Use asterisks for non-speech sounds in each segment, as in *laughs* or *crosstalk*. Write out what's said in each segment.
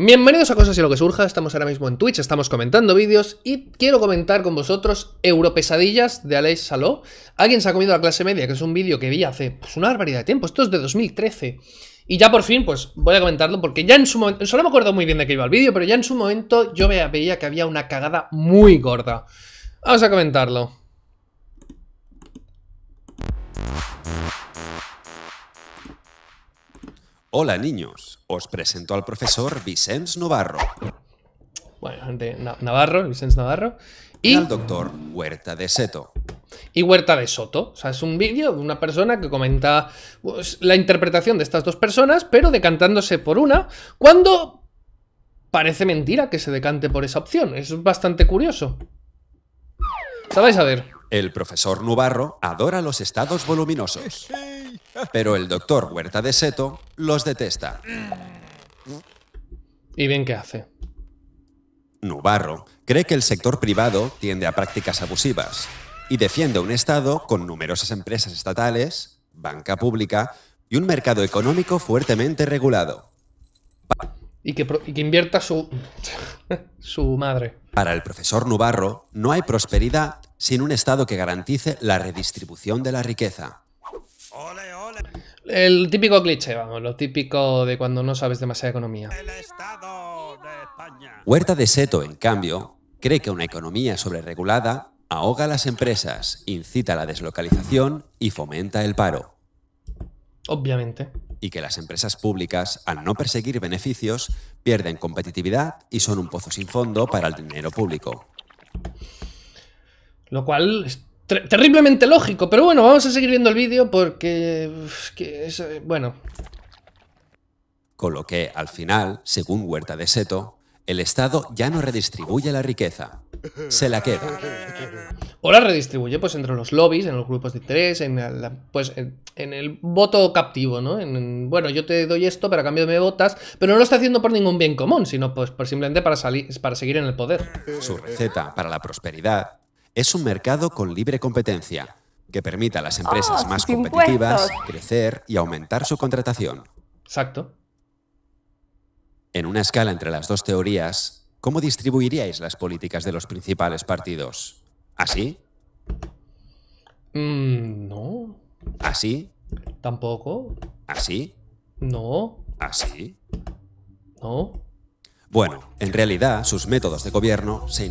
Bienvenidos a Cosas y lo que surja, estamos ahora mismo en Twitch, estamos comentando vídeos y quiero comentar con vosotros Europesadillas de Alex Saló. Alguien se ha comido la clase media, que es un vídeo que vi hace pues, una barbaridad de tiempo, esto es de 2013. Y ya por fin, pues voy a comentarlo porque ya en su momento, solo me acuerdo muy bien de que iba el vídeo, pero ya en su momento yo veía que había una cagada muy gorda. Vamos a comentarlo. Hola niños, os presento al profesor Vicens Navarro. Bueno, gente, Navarro, Vicens Navarro. Y, al doctor Huerta de Seto. Y Huerta de Soto. O sea, es un vídeo de una persona que comenta pues, la interpretación de estas dos personas, pero decantándose por una, cuando parece mentira que se decante por esa opción. Es bastante curioso. ¿Sabéis a ver? El profesor Navarro adora los estados voluminosos. Pero el doctor Huerta de Seto los detesta. ¿Y bien qué hace? Nubarro cree que el sector privado tiende a prácticas abusivas y defiende un Estado con numerosas empresas estatales, banca pública y un mercado económico fuertemente regulado. Y que, invierta su, *laughs* su madre. Para el profesor Nubarro, no hay prosperidad sin un Estado que garantice la redistribución de la riqueza el típico cliché, vamos, lo típico de cuando no sabes demasiada economía. El Estado de España. Huerta de Seto, en cambio, cree que una economía sobreregulada ahoga a las empresas, incita a la deslocalización y fomenta el paro. Obviamente. Y que las empresas públicas, al no perseguir beneficios, pierden competitividad y son un pozo sin fondo para el dinero público. Lo cual terriblemente lógico, pero bueno, vamos a seguir viendo el vídeo porque... Eh, bueno. Con lo que, al final, según Huerta de Seto, el Estado ya no redistribuye la riqueza, se la queda. O la redistribuye pues entre los lobbies, en los grupos de interés, en, pues, en, el voto captivo, ¿no? En, bueno, yo te doy esto, pero a cambio me votas, pero no lo está haciendo por ningún bien común, sino pues, por simplemente para, salir, para seguir en el poder. Su receta para la prosperidad es un mercado con libre competencia, que permita a las empresas ah, más competitivas crecer y aumentar su contratación. Exacto. En una escala entre las dos teorías, ¿cómo distribuiríais las políticas de los principales partidos? ¿Así? Mm, no. ¿Así? Tampoco. ¿Así? No. ¿Así? No. Bueno, en realidad sus métodos de gobierno se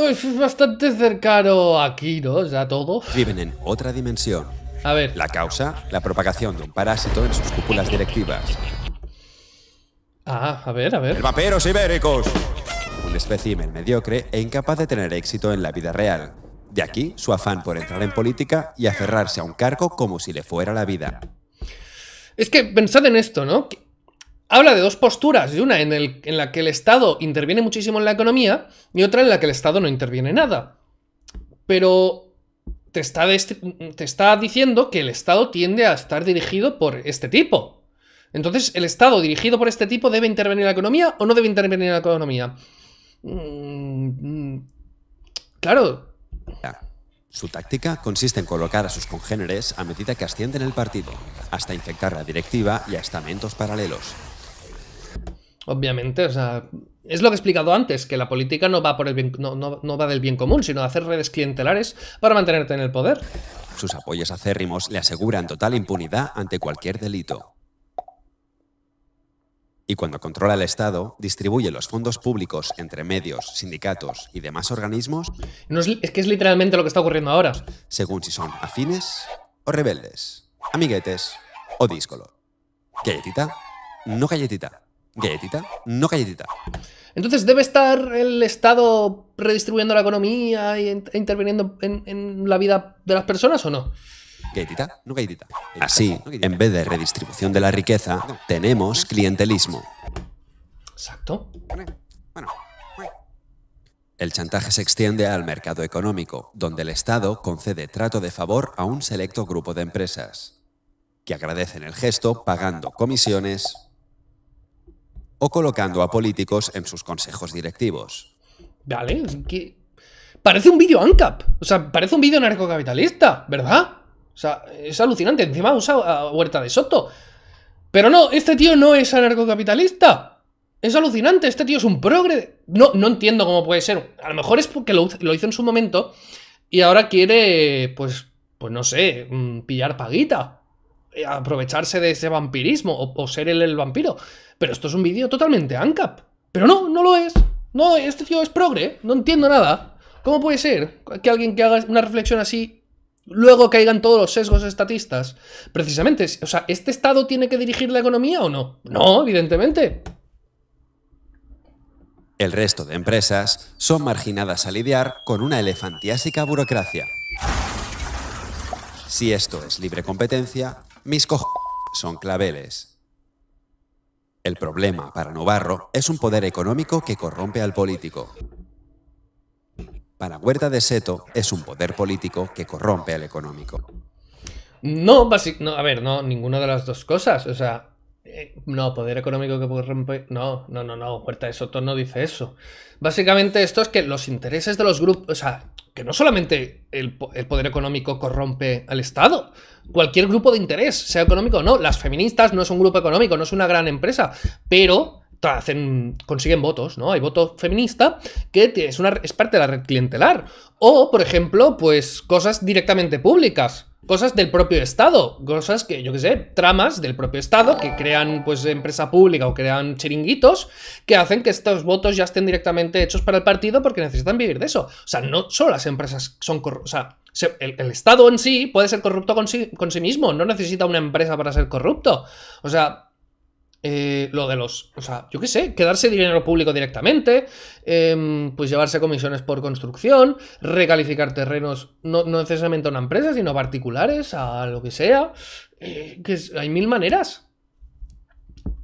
es bastante cercano aquí, ¿no? O sea, todo. Viven en otra dimensión. A ver. La causa, la propagación de un parásito en sus cúpulas directivas. Ah, a ver, a ver. ¡El ¡Vaperos ibéricos! Un espécimen mediocre e incapaz de tener éxito en la vida real. De aquí su afán por entrar en política y aferrarse a un cargo como si le fuera la vida. Es que pensad en esto, ¿no? habla de dos posturas, de una en, la que el Estado interviene muchísimo en la economía y otra en la que el Estado no interviene nada. Pero te está, este, te está diciendo que el Estado tiende a estar dirigido por este tipo. Entonces, ¿el Estado dirigido por este tipo debe intervenir en la economía o no debe intervenir en la economía? Mm, mm, claro. Su táctica consiste en colocar a sus congéneres a medida que ascienden el partido, hasta infectar la directiva y a estamentos paralelos. Obviamente, o sea, es lo que he explicado antes, que la política no va, por el bien, no, va del bien común, sino de hacer redes clientelares para mantenerte en el poder. Sus apoyos acérrimos le aseguran total impunidad ante cualquier delito. Y cuando controla el Estado, distribuye los fondos públicos entre medios, sindicatos y demás organismos. es, que es literalmente lo que está ocurriendo ahora. Según si son afines o rebeldes, amiguetes o díscolo. Galletita, no galletita. Galletita, no galletita. Entonces debe estar el Estado redistribuyendo la economía e interviniendo en, la vida de las personas o no? Galletita, no galletita. Así, en vez de redistribución de la riqueza, tenemos clientelismo. Exacto. Bueno, el chantaje se extiende al mercado económico, donde el Estado concede trato de favor a un selecto grupo de empresas, que agradecen el gesto pagando comisiones o colocando a políticos en sus consejos directivos. Vale, parece un vídeo ANCAP, o sea, parece un vídeo narcocapitalista, ¿verdad? O sea, es alucinante, encima usa Huerta de Soto. Pero no, este tío no es anarcocapitalista. Es alucinante, este tío es un progre. No, no entiendo cómo puede ser. A lo mejor es porque lo, lo hizo en su momento y ahora quiere, pues, pues no sé, mm, pillar paguita. Eh, aprovecharse de ese vampirismo o, ser él el vampiro. Pero esto es un vídeo totalmente ANCAP. Pero no, no lo es. No, este tío es progre, no entiendo nada. ¿Cómo puede ser que alguien que haga una reflexión así luego caigan todos los sesgos estatistas? Precisamente, o sea, ¿este Estado tiene que dirigir la economía o no? No, evidentemente. El resto de empresas son marginadas a lidiar con una elefantiásica burocracia. Si esto es libre competencia, mis cojones son claveles. El problema para Novarro es un poder económico que corrompe al político. Para Huerta de Seto es un poder político que corrompe al económico. No, no, a ver, no, ninguna de las dos cosas. O sea, eh, no, poder económico que puede No, no, no, no. Puerta de Soto no dice eso. Básicamente, esto es que los intereses de los grupos. O sea, que no solamente el, poder económico corrompe al Estado, cualquier grupo de interés, sea económico o no. Las feministas no es un grupo económico, no es una gran empresa, pero hacen, consiguen votos, ¿no? Hay voto feminista que es, una, es parte de la red clientelar. O, por ejemplo, pues cosas directamente públicas cosas del propio Estado, cosas que, yo qué sé, tramas del propio Estado que crean pues empresa pública o crean chiringuitos que hacen que estos votos ya estén directamente hechos para el partido porque necesitan vivir de eso. O sea, no solo las empresas son corruptas, o sea, el, Estado en sí puede ser corrupto con sí, con sí mismo, no necesita una empresa para ser corrupto. O sea, eh, lo de los, o sea, yo qué sé, quedarse dinero público directamente, em, pues llevarse comisiones por construcción, recalificar terrenos, no, necesariamente a una empresa, sino a particulares, a lo que sea, eh, que hay mil maneras.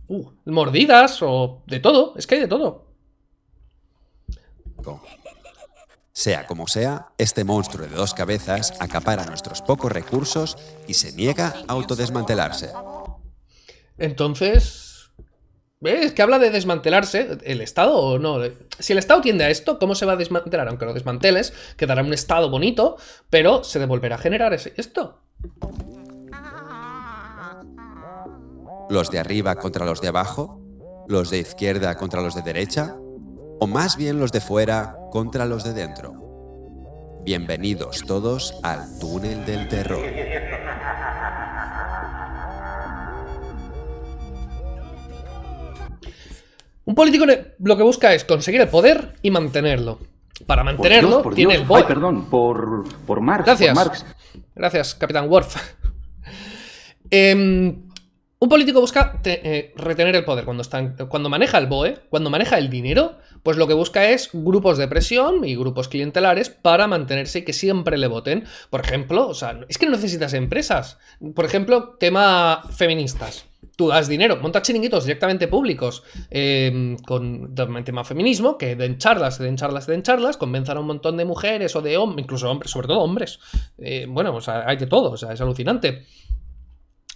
Uh, mordidas o de todo, es que hay de todo. Sea como sea, este monstruo de dos cabezas acapara nuestros pocos recursos y se niega a autodesmantelarse. Entonces, ves que habla de desmantelarse el Estado o no. Si el Estado tiende a esto, ¿cómo se va a desmantelar? Aunque lo desmanteles, quedará un Estado bonito, pero se devolverá a generar ese, esto. ¿Los de arriba contra los de abajo? ¿Los de izquierda contra los de derecha? ¿O más bien los de fuera contra los de dentro? Bienvenidos todos al túnel del terror. Un político lo que busca es conseguir el poder y mantenerlo. Para mantenerlo, por tiene el perdón, por, Marx. Gracias. Gracias, Capitán Worf. *laughs* Em, un político busca eh, retener el poder. Cuando, están, cuando maneja el BOE, cuando maneja el dinero, pues lo que busca es grupos de presión y grupos clientelares para mantenerse y que siempre le voten. Por ejemplo, o sea, es que no necesitas empresas. Por ejemplo, tema feministas tú das dinero, monta chiringuitos directamente públicos em, con con tema feminismo, que den charlas, den charlas, den charlas, convenzan a un montón de mujeres o de hombres, incluso hombres, sobre todo hombres. Eh, bueno, o sea, hay de todo, o sea, es alucinante.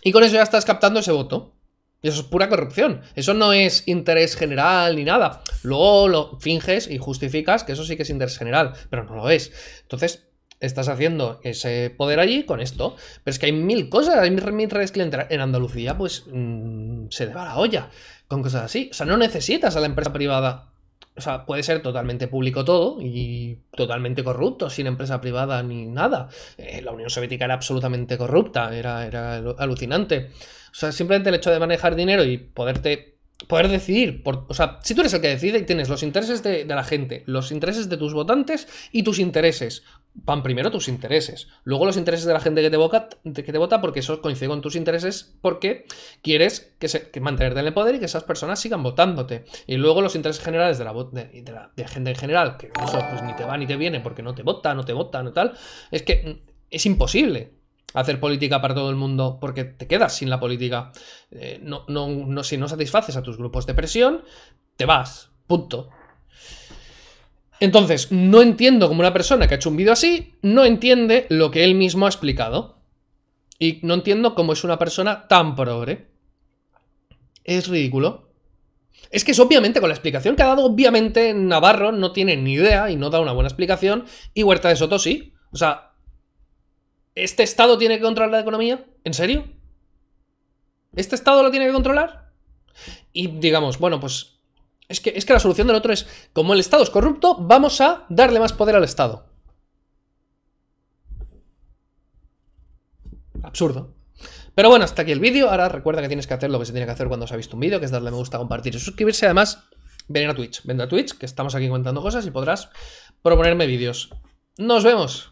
Y con eso ya estás captando ese voto. eso es pura corrupción. Eso no es interés general ni nada. Luego lo finges y justificas que eso sí que es interés general, pero no lo es. Entonces, estás haciendo ese poder allí con esto. Pero es que hay mil cosas, hay mil redes que en Andalucía, pues mm, se le va la olla con cosas así. O sea, no necesitas a la empresa privada. O sea, puede ser totalmente público todo y totalmente corrupto, sin empresa privada ni nada. Eh, la Unión Soviética era absolutamente corrupta, era, alucinante. O sea, simplemente el hecho de manejar dinero y poderte poder decidir. o sea, si tú eres el que decide y tienes los intereses de, la gente, los intereses de tus votantes y tus intereses van primero tus intereses, luego los intereses de la gente que te, vota, que te vota porque eso coincide con tus intereses porque quieres que, se, mantenerte en el poder y que esas personas sigan votándote. Y luego los intereses generales de la, de gente en general, que eso pues, ni te va ni te viene porque no te vota, no te vota, no tal, es que mm, es imposible hacer política para todo el mundo porque te quedas sin la política. Eh, si no satisfaces a tus grupos de presión, te vas. Punto. Entonces, no entiendo cómo una persona que ha hecho un vídeo así no entiende lo que él mismo ha explicado. Y no entiendo cómo es una persona tan progre. Es ridículo. Es que es obviamente, con la explicación que ha dado, obviamente Navarro no tiene ni idea y no da una buena explicación. Y Huerta de Soto sí. O sea, ¿este Estado tiene que controlar la economía? ¿En serio? ¿Este Estado lo tiene que controlar? Y digamos, bueno, pues es que, la solución del otro es, como el Estado es corrupto, vamos a darle más poder al Estado. Absurdo. Pero bueno, hasta aquí el vídeo. Ahora recuerda que tienes que hacer lo que se tiene que hacer cuando os ha visto un vídeo, que es darle me gusta, compartir y suscribirse. Además, venir a Twitch. Ven a Twitch, que estamos aquí contando cosas y podrás proponerme vídeos. Nos vemos.